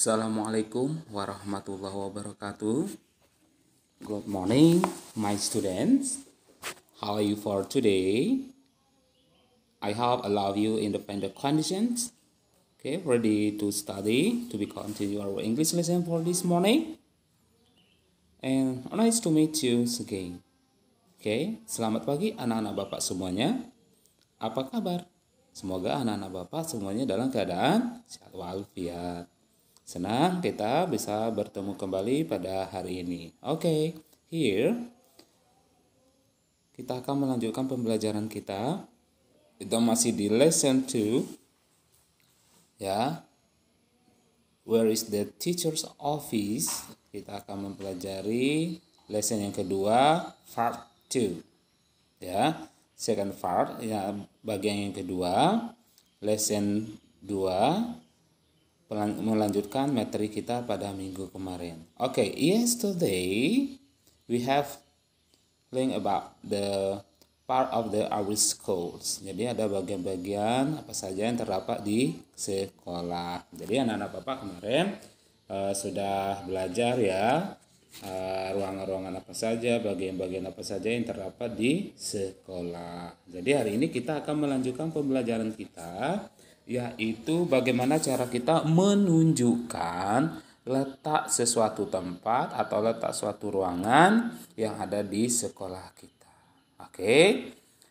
Assalamualaikum warahmatullahi wabarakatuh. Good morning, my students. How are you for today? I hope allow you in the pandemic conditions. Okay, ready to study to be continue our English lesson for this morning. And nice to meet you again. Okay, selamat pagi anak-anak bapak semuanya. Apa kabar? Semoga anak-anak bapak semuanya dalam keadaan sehat walafiat. Senang kita bisa bertemu kembali pada hari ini. Oke, okay, here kita akan melanjutkan pembelajaran kita. Kita masih di lesson 2. Ya. Where is the teacher's office? Kita akan mempelajari lesson yang kedua, part 2. Ya. Second part ya bagian yang kedua, lesson 2 melanjutkan materi kita pada minggu kemarin. Oke, okay, yesterday we have learned about the part of the our schools. Jadi ada bagian-bagian apa saja yang terdapat di sekolah. Jadi anak-anak Bapak kemarin uh, sudah belajar ya eh, ruangan-ruangan uh, -ruangan apa saja, bagian-bagian apa saja yang terdapat di sekolah. Jadi hari ini kita akan melanjutkan pembelajaran kita yaitu bagaimana cara kita menunjukkan letak sesuatu tempat atau letak suatu ruangan yang ada di sekolah kita. Oke. Okay?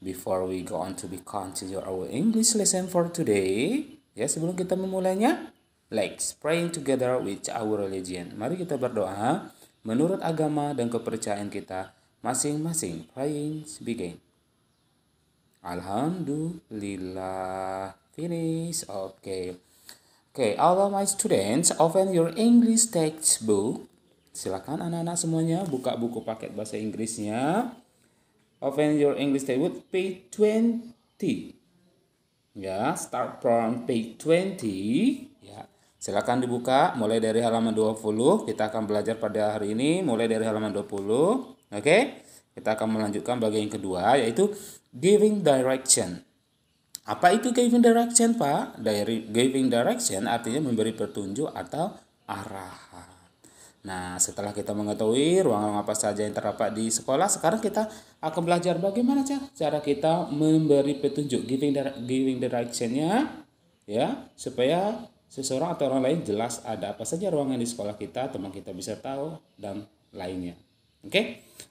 Before we go on to be continue our English lesson for today, ya sebelum kita memulainya, let's praying together with our religion. Mari kita berdoa menurut agama dan kepercayaan kita masing-masing. Praying begin. Alhamdulillah. Finish. Okay. Okay, all of my students, open your English textbook. Silakan anak-anak semuanya buka buku paket bahasa Inggrisnya. Open your English textbook page 20. Ya, start from page 20. Ya. Silakan dibuka mulai dari halaman 20. Kita akan belajar pada hari ini mulai dari halaman 20. Oke. Okay? Kita akan melanjutkan bagian yang kedua yaitu giving direction. Apa itu giving direction, Pak? Dari giving direction artinya memberi petunjuk atau arahan. Nah, setelah kita mengetahui ruang-ruang apa saja yang terdapat di sekolah, sekarang kita akan belajar bagaimana cara kita memberi petunjuk giving giving directionnya ya supaya seseorang atau orang lain jelas ada apa saja ruangan di sekolah kita, teman kita bisa tahu dan lainnya. Oke. Okay?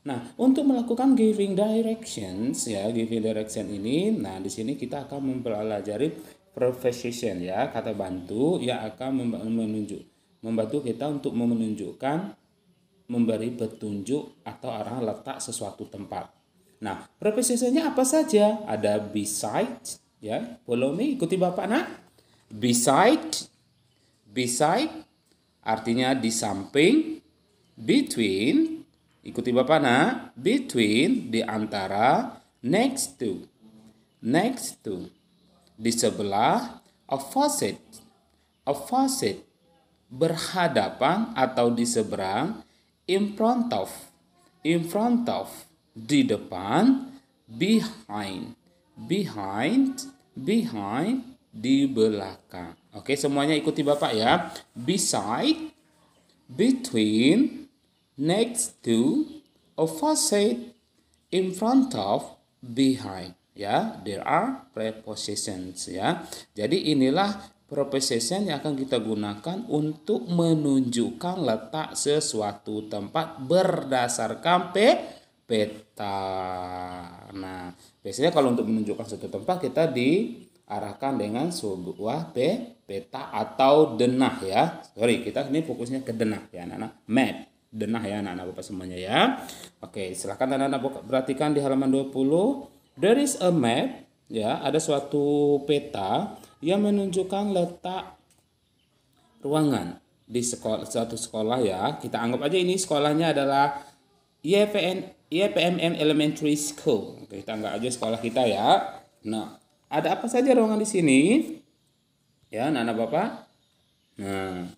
Nah, untuk melakukan giving directions ya, giving direction ini, nah di sini kita akan mempelajari preposition ya, kata bantu yang akan menunjuk membantu kita untuk menunjukkan memberi petunjuk atau arah letak sesuatu tempat. Nah, prepositionnya apa saja? Ada beside ya, follow me, ikuti Bapak nak. Beside beside artinya di samping, between Ikuti Bapak nah. Between, di antara, next to. Next to. Di sebelah, opposite. Opposite. Berhadapan atau di seberang, in front of. In front of. Di depan, behind. Behind, behind, di belakang. Oke, semuanya ikuti Bapak ya. Beside, between, next to, opposite, in front of, behind. Ya, there are prepositions ya. Jadi inilah preposition yang akan kita gunakan untuk menunjukkan letak sesuatu tempat berdasarkan P peta. Nah, biasanya kalau untuk menunjukkan suatu tempat kita diarahkan dengan sebuah P peta atau denah ya. Sorry, kita ini fokusnya ke denah ya, anak-anak. Map denah ya anak-anak Bapak semuanya ya. Oke, silahkan anak-anak Bapak perhatikan di halaman 20. There is a map ya, ada suatu peta yang menunjukkan letak ruangan di sekolah suatu sekolah ya. Kita anggap aja ini sekolahnya adalah YPN YPMM Elementary School. Oke, kita anggap aja sekolah kita ya. Nah, ada apa saja ruangan di sini? Ya, anak-anak Bapak. Nah,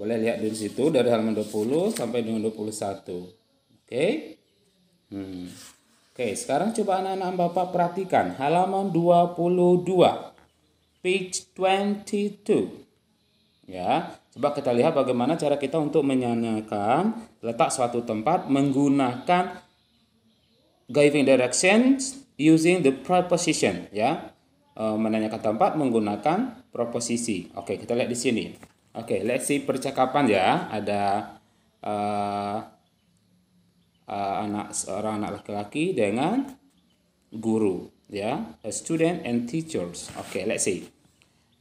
boleh lihat dari situ dari halaman 20 sampai dengan 21. Oke. Okay? Hmm. Oke, okay, sekarang coba anak-anak Bapak perhatikan halaman 22. Page 22. Ya, coba kita lihat bagaimana cara kita untuk menyanyikan letak suatu tempat menggunakan giving directions using the preposition ya. Eh, menanyakan tempat menggunakan proposisi. Oke, kita lihat di sini. Oke, okay, let's see percakapan ya. Ada uh, uh, anak seorang anak laki-laki dengan guru, ya, a student and teachers. Oke, okay, let's see.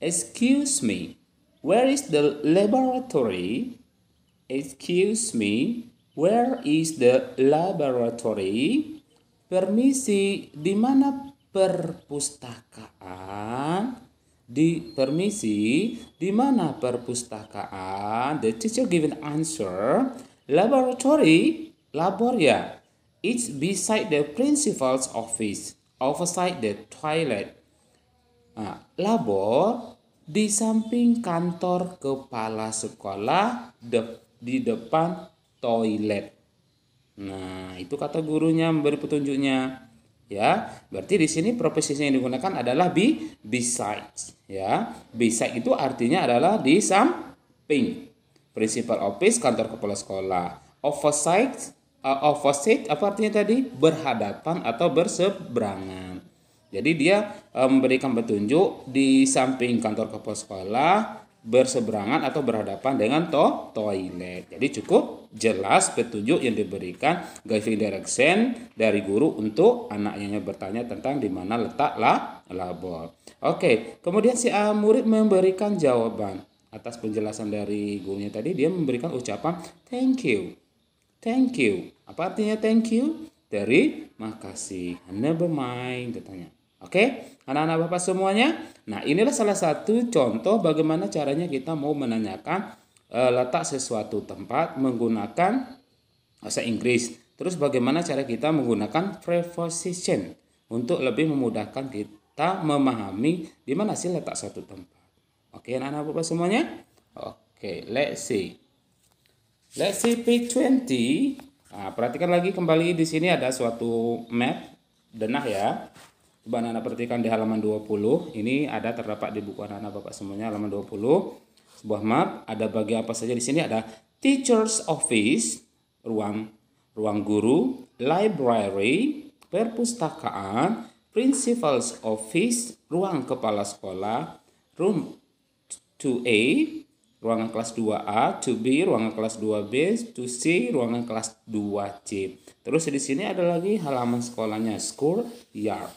Excuse me, where is the laboratory? Excuse me, where is the laboratory? Permisi, di mana perpustakaan? di permisi di mana perpustakaan the teacher given answer laboratory labor ya it's beside the principal's office oversight the toilet nah, labor di samping kantor kepala sekolah de, di depan toilet nah itu kata gurunya memberi petunjuknya ya berarti di sini preposisi yang digunakan adalah be besides ya beside itu artinya adalah di samping principal office kantor kepala sekolah oversight uh, opposite apa artinya tadi berhadapan atau berseberangan jadi dia uh, memberikan petunjuk di samping kantor kepala sekolah berseberangan atau berhadapan dengan to toilet. Jadi cukup jelas petunjuk yang diberikan guiding direction dari guru untuk anak yang bertanya tentang di mana letak labor. Oke, kemudian si A murid memberikan jawaban atas penjelasan dari gurunya tadi dia memberikan ucapan thank you. Thank you. Apa artinya thank you? Dari makasih. Never mind katanya. Oke, anak-anak Bapak semuanya. Nah, inilah salah satu contoh bagaimana caranya kita mau menanyakan e, letak sesuatu tempat menggunakan bahasa Inggris. Terus bagaimana cara kita menggunakan preposition untuk lebih memudahkan kita memahami di mana sih letak suatu tempat. Oke, anak-anak Bapak semuanya. Oke, let's see. Let's see page 20. Nah, perhatikan lagi kembali di sini ada suatu map denah ya. Coba anak-anak perhatikan di halaman 20. Ini ada terdapat di buku anak-anak Bapak semuanya halaman 20. Sebuah map, ada bagi apa saja di sini ada teacher's office, ruang ruang guru, library, perpustakaan, principal's office, ruang kepala sekolah, room 2A, ruangan kelas 2A, 2B, ruangan kelas 2B, 2C, ruangan kelas 2C. Terus di sini ada lagi halaman sekolahnya, school yard.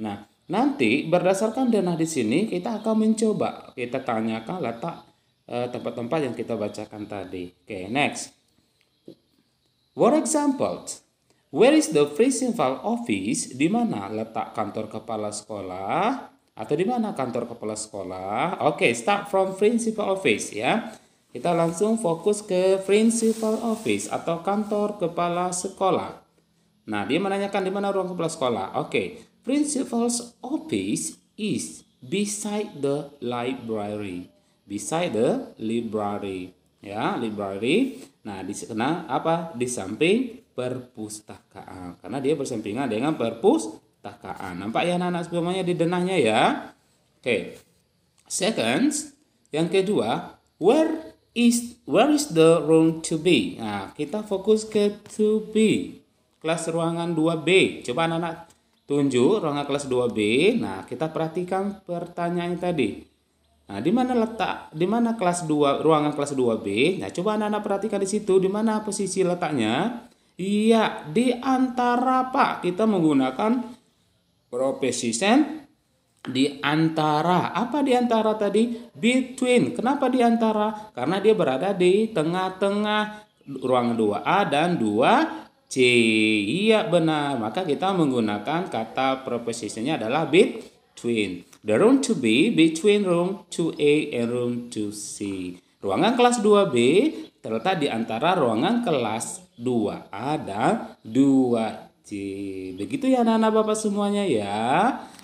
Nah, nanti berdasarkan denah di sini kita akan mencoba kita tanyakan letak eh, tempat-tempat yang kita bacakan tadi. Oke, okay, next. For example, where is the principal office? Di mana letak kantor kepala sekolah? Atau di mana kantor kepala sekolah? Oke, okay, start from principal office ya. Kita langsung fokus ke principal office atau kantor kepala sekolah. Nah, dia menanyakan di mana ruang kepala sekolah. Oke, okay principal's office is beside the library. Beside the library. Ya, library. Nah, di sana apa? Di samping perpustakaan. Karena dia bersampingan dengan perpustakaan. Nampak ya anak-anak semuanya di denahnya ya. Oke. Okay. Second, yang kedua, where is where is the room to be? Nah, kita fokus ke to be. Kelas ruangan 2B. Coba anak-anak Tunjuk ruangan kelas 2B. Nah, kita perhatikan pertanyaan tadi. Nah, di mana letak di mana kelas 2 ruangan kelas 2B? Nah, coba anak-anak perhatikan di situ di mana posisi letaknya. Iya, di antara Pak. Kita menggunakan proposition. di antara apa di antara tadi between kenapa di antara karena dia berada di tengah-tengah ruangan 2A dan 2 C. Iya benar. Maka kita menggunakan kata preposisinya adalah between. The room to be between room to a and room to c Ruangan kelas 2B terletak di antara ruangan kelas 2A dan 2C. Begitu ya anak-anak Bapak semuanya ya.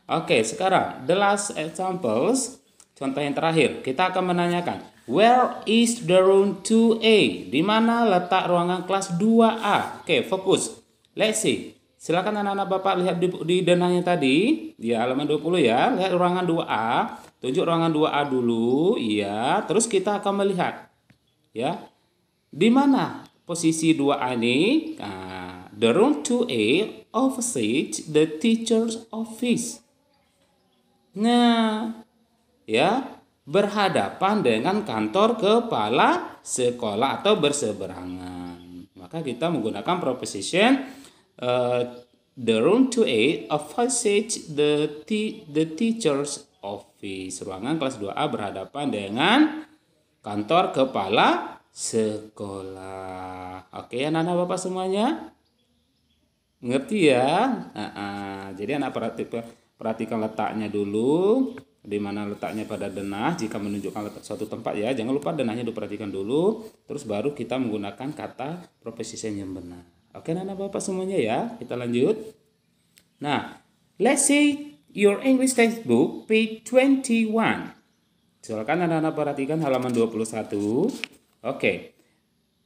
Oke, sekarang the last examples. Contoh yang terakhir, kita akan menanyakan Where is the room 2A? Di mana letak ruangan kelas 2A? Oke, okay, fokus. Let's see. Silakan anak-anak Bapak lihat di, di denahnya tadi. Di halaman 20 ya. Lihat ruangan 2A. Tunjuk ruangan 2A dulu. Iya, terus kita akan melihat. Ya. Di mana posisi 2A ini? Nah, the room 2A opposite the teacher's office. Nah, ya berhadapan dengan kantor kepala sekolah atau berseberangan. Maka kita menggunakan proposition uh, the room to a opposite the the teacher's office. Ruangan kelas 2A berhadapan dengan kantor kepala sekolah. Oke, anak-anak Bapak semuanya? Ngerti ya? Uh -uh. Jadi anak perhatikan perhatikan letaknya dulu di mana letaknya pada denah jika menunjukkan letak suatu tempat ya jangan lupa denahnya diperhatikan dulu terus baru kita menggunakan kata proposition yang benar oke anak bapak semuanya ya kita lanjut nah let's say your English textbook page 21 silakan anak-anak perhatikan halaman 21 oke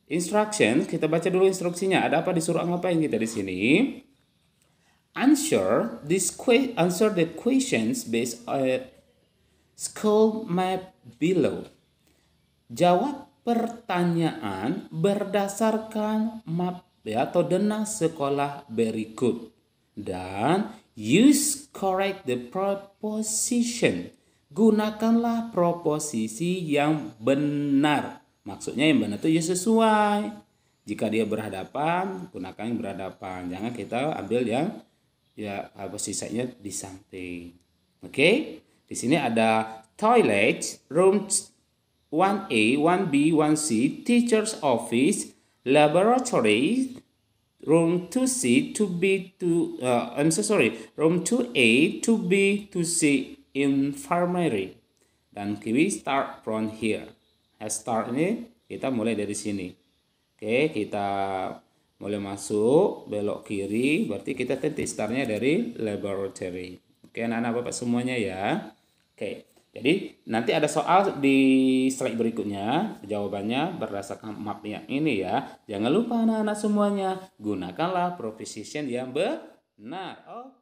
instruction kita baca dulu instruksinya ada apa disuruh ngapain kita di sini answer this answer the questions based on eh, School map below. Jawab pertanyaan berdasarkan map ya, atau denah sekolah berikut dan use correct the proposition. Gunakanlah proposisi yang benar. Maksudnya yang benar itu ya sesuai. Jika dia berhadapan, gunakan yang berhadapan. Jangan kita ambil yang ya apa sisanya samping. Oke? Okay? Di sini ada toilet, room 1A, 1B, 1C, teacher's office, laboratory, room 2C, 2B, 2, uh, I'm so sorry, room 2A, 2B, 2C, infirmary. Dan we start from here. Head start ini kita mulai dari sini. Oke, kita mulai masuk, belok kiri, berarti kita titik startnya dari laboratory. Oke, anak-anak bapak semuanya ya. Oke. Jadi nanti ada soal di slide berikutnya, jawabannya berdasarkan map yang ini ya. Jangan lupa anak-anak semuanya, gunakanlah proposition yang benar. Oke.